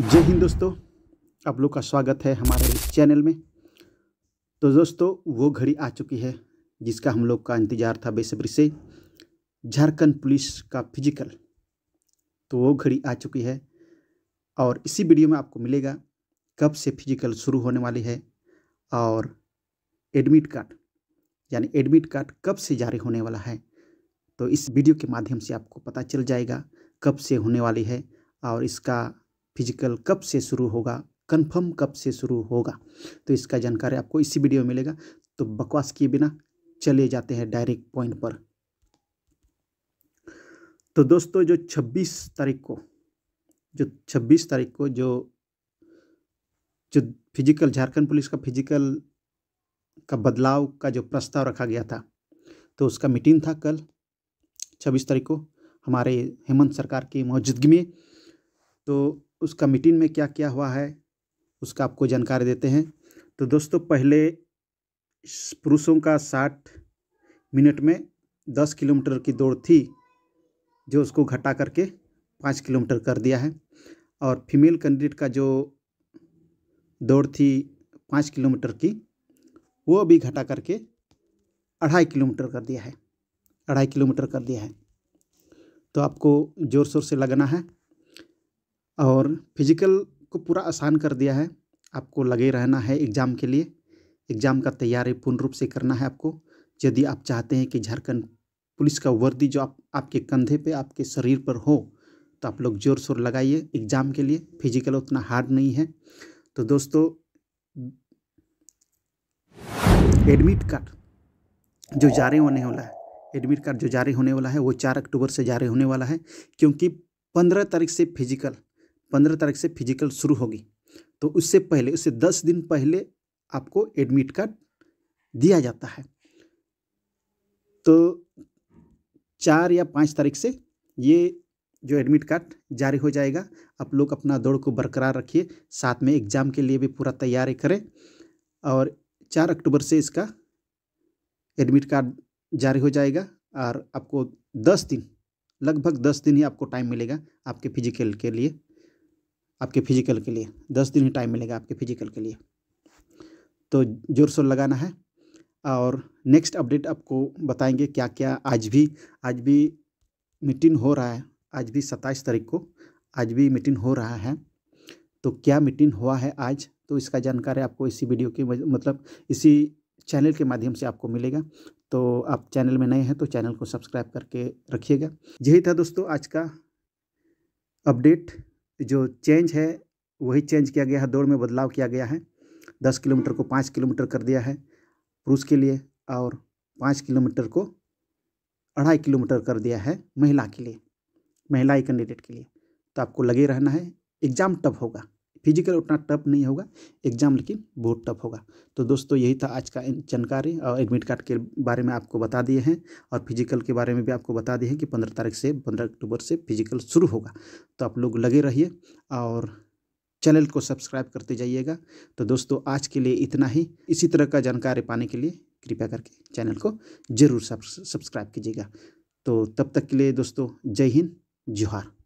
जय हिंद दोस्तों आप लोग का स्वागत है हमारे इस चैनल में तो दोस्तों वो घड़ी आ चुकी है जिसका हम लोग का इंतज़ार था बेसब्री से झारखंड पुलिस का फिजिकल तो वो घड़ी आ चुकी है और इसी वीडियो में आपको मिलेगा कब से फिजिकल शुरू होने वाली है और एडमिट कार्ड यानी एडमिट कार्ड कब से जारी होने वाला है तो इस वीडियो के माध्यम से आपको पता चल जाएगा कब से होने वाली है और इसका फिजिकल कब से शुरू होगा कंफर्म कब से शुरू होगा तो इसका जानकारी आपको इसी वीडियो में मिलेगा तो बकवास किए बिना चले जाते हैं डायरेक्ट पॉइंट पर तो दोस्तों जो 26 तारीख को जो 26 तारीख को जो जो फिजिकल झारखंड पुलिस का फिजिकल का बदलाव का जो प्रस्ताव रखा गया था तो उसका मीटिंग था कल 26 तारीख को हमारे हेमंत सरकार की मौजूदगी में तो उसका कमिटी में क्या क्या हुआ है उसका आपको जानकारी देते हैं तो दोस्तों पहले पुरुषों का साठ मिनट में दस किलोमीटर की दौड़ थी जो उसको घटा करके पाँच किलोमीटर कर दिया है और फीमेल कैंडिडेट का जो दौड़ थी पाँच किलोमीटर की वो अभी घटा करके अढ़ाई किलोमीटर कर दिया है अढ़ाई किलोमीटर कर दिया है तो आपको ज़ोर शोर से लगना है और फिजिकल को पूरा आसान कर दिया है आपको लगे रहना है एग्ज़ाम के लिए एग्ज़ाम का तैयारी पूर्ण रूप से करना है आपको यदि आप चाहते हैं कि झारखंड पुलिस का वर्दी जो आप आपके कंधे पे आपके शरीर पर हो तो आप लोग जोर शोर लगाइए एग्ज़ाम के लिए फिजिकल उतना हार्ड नहीं है तो दोस्तों एडमिट कार्ड जो जारी होने वाला है एडमिट कार्ड जो जारी होने वाला है वो चार अक्टूबर से जारी होने वाला है क्योंकि पंद्रह तारीख से फिजिकल पंद्रह तारीख से फिजिकल शुरू होगी तो उससे पहले उससे दस दिन पहले आपको एडमिट कार्ड दिया जाता है तो चार या पाँच तारीख से ये जो एडमिट कार्ड जारी हो जाएगा आप लोग अपना दौड़ को बरकरार रखिए साथ में एग्ज़ाम के लिए भी पूरा तैयारी करें और चार अक्टूबर से इसका एडमिट कार्ड जारी हो जाएगा और आपको दस दिन लगभग दस दिन ही आपको टाइम मिलेगा आपके फिजिकल के लिए आपके फिजिकल के लिए दस दिन ही टाइम मिलेगा आपके फिजिकल के लिए तो जोर शोर लगाना है और नेक्स्ट अपडेट आपको बताएंगे क्या क्या आज भी आज भी मीटिंग हो रहा है आज भी सत्ताईस तारीख को आज भी मीटिंग हो रहा है तो क्या मीटिंग हुआ है आज तो इसका जानकारी आपको इसी वीडियो के मतलब इसी चैनल के माध्यम से आपको मिलेगा तो आप चैनल में नए हैं तो चैनल को सब्सक्राइब करके रखिएगा यही था दोस्तों आज का अपडेट जो चेंज है वही चेंज किया गया है दौड़ में बदलाव किया गया है दस किलोमीटर को पाँच किलोमीटर कर दिया है पुरुष के लिए और पाँच किलोमीटर को अढ़ाई किलोमीटर कर दिया है महिला के लिए महिला ही कैंडिडेट के लिए तो आपको लगे रहना है एग्ज़ाम टफ होगा फिजिकल उतना टफ नहीं होगा एग्जाम लेकिन बहुत टफ होगा तो दोस्तों यही था आज का जानकारी और एडमिट कार्ड के बारे में आपको बता दिए हैं और फिजिकल के बारे में भी आपको बता दिए हैं कि पंद्रह तारीख से पंद्रह अक्टूबर से फिजिकल शुरू होगा तो आप लोग लगे रहिए और चैनल को सब्सक्राइब करते जाइएगा तो दोस्तों आज के लिए इतना ही इसी तरह का जानकारी पाने के लिए कृपया करके चैनल को ज़रूर सब्सक्राइब कीजिएगा तो तब तक के लिए दोस्तों जय हिंद जोहार